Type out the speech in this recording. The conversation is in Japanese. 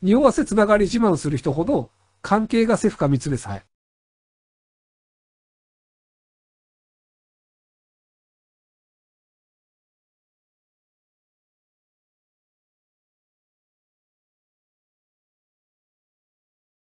匂わせつながり自慢する人ほど、関係がセフか三つでさえ。